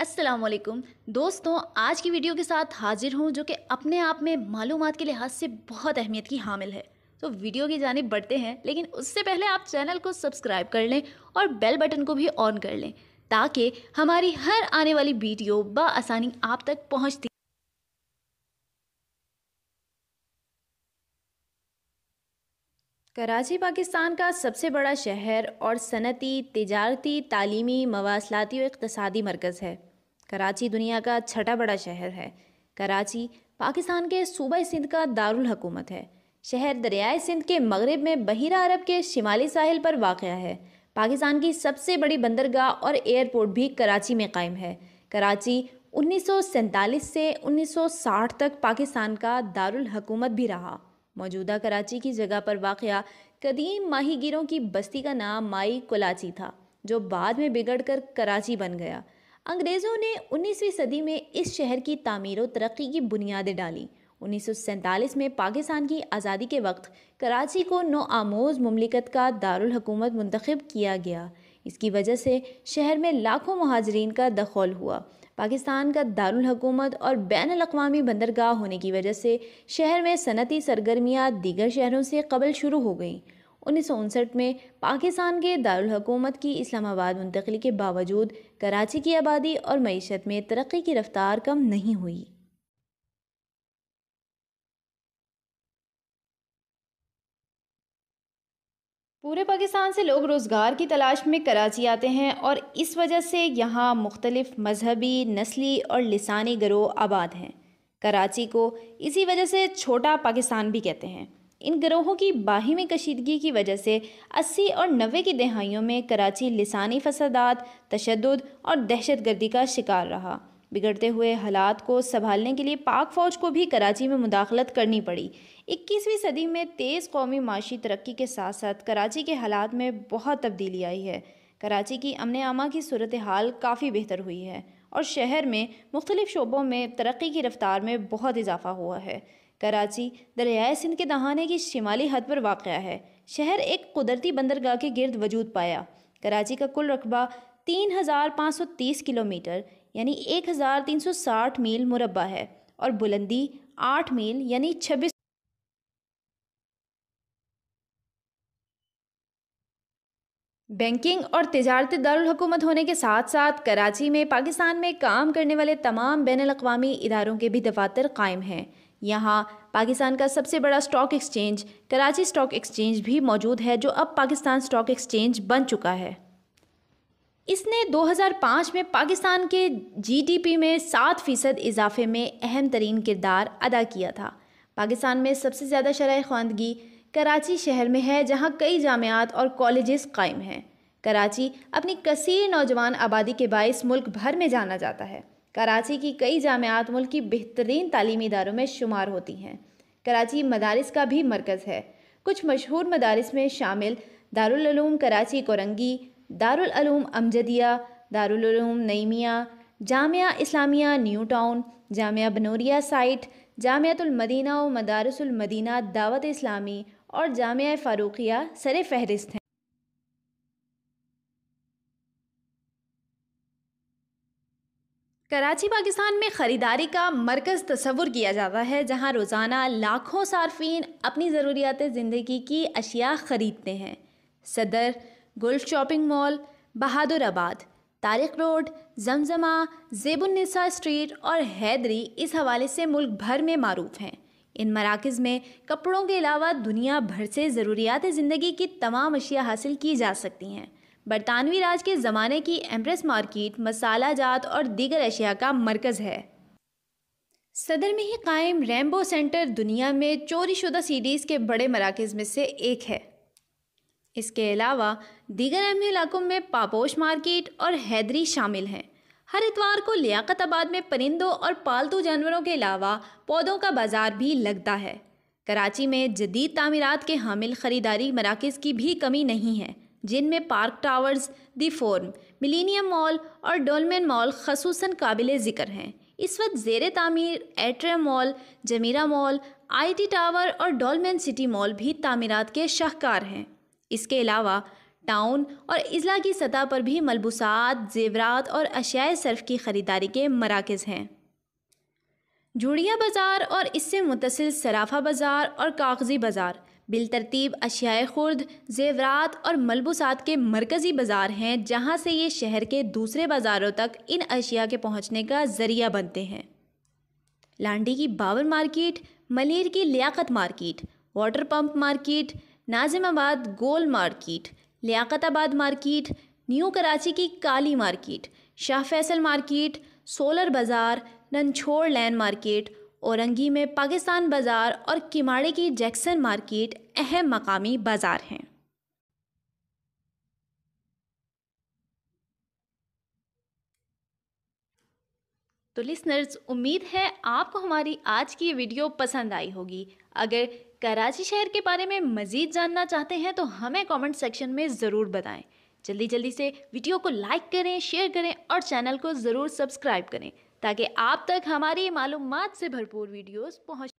असलम दोस्तों आज की वीडियो के साथ हाजिर हूँ जो कि अपने आप में मालूम के लिहाज से बहुत अहमियत की हामिल है तो वीडियो की जानब बढ़ते हैं लेकिन उससे पहले आप चैनल को सब्सक्राइब कर लें और बेल बटन को भी ऑन कर लें ताकि हमारी हर आने वाली वीडियो बसानी आप तक पहुँचती कराची पाकिस्तान का सबसे बड़ा शहर और सनती तजारती तालीमी मवासलाती और इकतसादी मरकज़ है कराची दुनिया का छठा बड़ा शहर है कराची पाकिस्तान के सूबा सिंध का दारुल हकूमत है शहर दरियाए सिंध के मगरब में बहिरा अरब के शिमाली साहिल पर वाक़ है पाकिस्तान की सबसे बड़ी बंदरगाह और एयरपोर्ट भी कराची में कायम है कराची उन्नीस से 1960 तक पाकिस्तान का दारुल हकूमत भी रहा मौजूदा कराची की जगह पर वाक़ कदीम माहीगिरों की बस्ती का नाम माई कोलाची था जो बाद में बिगड़ कर कराची बन गया अंग्रेज़ों ने 19वीं सदी में इस शहर की तामीर तरक्की की बुनियादें डाली उन्नीस में पाकिस्तान की आज़ादी के वक्त कराची को नोआमोज़ ममलिकत का दारकूमत मंतखब किया गया इसकी वजह से शहर में लाखों महाजरीन का दखल हुआ पाकिस्तान का दारकूमत और बैन अवी बंदरगाह होने की वजह से शहर में सनती सरगर्मियाँ दीगर शहरों से कबल शुरू हो गईं उन्नीस में पाकिस्तान के दारकूमत की इस्लामाबाद मुंतकली के बावजूद कराची की आबादी और मीशत में तरक्की की रफ्तार कम नहीं हुई पूरे पाकिस्तान से लोग रोज़गार की तलाश में कराची आते हैं और इस वजह से यहाँ मुख्तलिफ़ मजहबी नस्ली और लसानी गरोह आबाद हैं कराची को इसी वजह से छोटा पाकिस्तान भी कहते हैं इन ग्रोहों की बाहिमी कशीदगी की वजह से अस्सी और नबे की दहाइयों में कराची लसानी फसादात तशद और दहशत गर्दी का शिकार रहा बिगड़ते हुए हालात को संभालने के लिए पाक फ़ौज को भी कराची में मुदाखलत करनी पड़ी 21वीं सदी में तेज़ कौमी माशी तरक्की के साथ साथ कराची के हालात में बहुत तब्दीली आई है कराची की अमन आमा की सूरत हाल काफ़ी बेहतर हुई है और शहर में मुख्तलिफ़ शोबों में तरक्की की रफ्तार में बहुत इजाफा हुआ है कराची दरियाए सिंध के दहाने की शिमाली हद पर वाक़ है शहर एक कुदरती बंदरगाह के गिरद वजूद पाया कराची का कुल रकबा तीन हज़ार पाँच सौ तीस किलोमीटर यानी एक हज़ार तीन सौ साठ मील मुरबा है और बुलंदी आठ मील यानी छब्बीस बैंकिंग और तजारती दारकूमत होने के साथ साथ कराची में पाकिस्तान में काम करने वाले तमाम बैन अवी इदारों के भी दफातर कायम हैं यहाँ पाकिस्तान का सबसे बड़ा stock exchange Karachi stock exchange भी मौजूद है जो अब पाकिस्तान स्टॉक एक्सचेंज बन चुका है इसने 2005 में पाकिस्तान के जीडीपी में सात फ़ीसद इजाफे में अहम तरीन किरदार अदा किया था पाकिस्तान में सबसे ज़्यादा शराह खानदगी कराची शहर में है जहाँ कई जामियात और कॉलेजेस कायम हैं कराची अपनी कसीर नौजवान आबादी के बायस मुल्क भर में जाना जाता है कराची की कई जामियात मुल्क की बेहतरीन तालीमी इदारों में शुमार होती हैं कराची मदारस का भी मरकज़ है कुछ मशहूर मदारस में शामिल दारुलूम कराची कोरंगी दारुलूम अमजदिया दारुलूम नईमिया जामिया इस्लामिया न्यू टाउन जामिया बनोरिया साइट जामियातुलमदीना व मदारसमदीना दावत इस्लामी और जामिया फ़ारूकिया सर फहरिस्त हैं कराची पाकिस्तान में ख़रीदारी का मरकज़ तस्वुर किया जाता है जहां रोज़ाना लाखों सार्फिन अपनी ज़रूरियात ज़िंदगी की अशिया ख़रीदते हैं सदर गुल्फ शॉपिंग मॉल आबाद तारिक रोड जमजमा जेबुलनसा स्ट्रीट और हैदरी इस हवाले से मुल्क भर में मरूफ हैं इन मराकज़ में कपड़ों के अलावा दुनिया भर से ज़रूरियात ज़िंदगी की तमाम अशिया हासिल की जा सकती हैं बरतानवी राज के ज़माने की एम्प्रेस मार्किट मसाला जात और दीगर अशिया का मरकज़ है सदर में ही कायम रैम्बो सेंटर दुनिया में चोरी शुदा सीरीज़ के बड़े मराकज़ में से एक है इसके अलावा दीगर अहम इलाकों में पापोश मार्किट और हैदरी शामिल हैं हर इतवार को आबाद में परिंदों और पालतू जानवरों के अलावा पौधों का बाज़ार भी लगता है कराची में जदीद तमीरत के हामिल ख़रीदारी मराकज़ की भी कमी नहीं है जिनमें park towers the forum millennium mall और डोलमेन मॉल खसूस काबिल ज़िक्र हैं इस वक्त जेर तामीर एट्रियम मॉल जमीरा मॉल आईटी टावर और डोलमेन सिटी मॉल भी तामीरत के शाहकार हैं इसके अलावा टाउन और अजला की सतह पर भी मलबूसात जेवरात और अशियाए सर्फ की ख़रीदारी के मराकज़ हैं जुड़िया बाज़ार और इससे मुतसिल सराफा बाज़ार और कागज़ी बाज़ार बिलतरतीब अशियाए खुर्द जेवरात और मलबूसात के मरकज़ी बाज़ार हैं जहाँ से ये शहर के दूसरे बाज़ारों तक इन अशिया के पहुँचने का ज़रिया बनते हैं लांडी की बावर मार्किट मलिर की Liaquat market water pump Nazim Nazimabad गोल लियाकत लियाकताबाद मार्किट न्यू कराची की काली मार्किट शाह फैसल मार्किट सोलर बाज़ार ननछोड़ लैंड मार्किट औरंगी में पाकिस्तान बाज़ार और किमाड़े की जैक्सन मार्केट अहम मकामी बाज़ार हैं तो लिसनर्स उम्मीद है आपको हमारी आज की वीडियो पसंद आई होगी अगर कराची शहर के बारे में मज़ीद जानना चाहते हैं तो हमें कमेंट सेक्शन में ज़रूर बताएं जल्दी जल्दी से वीडियो को लाइक करें शेयर करें और चैनल को ज़रूर सब्सक्राइब करें ताकि आप तक हमारी मालूम से भरपूर वीडियोस पहुँच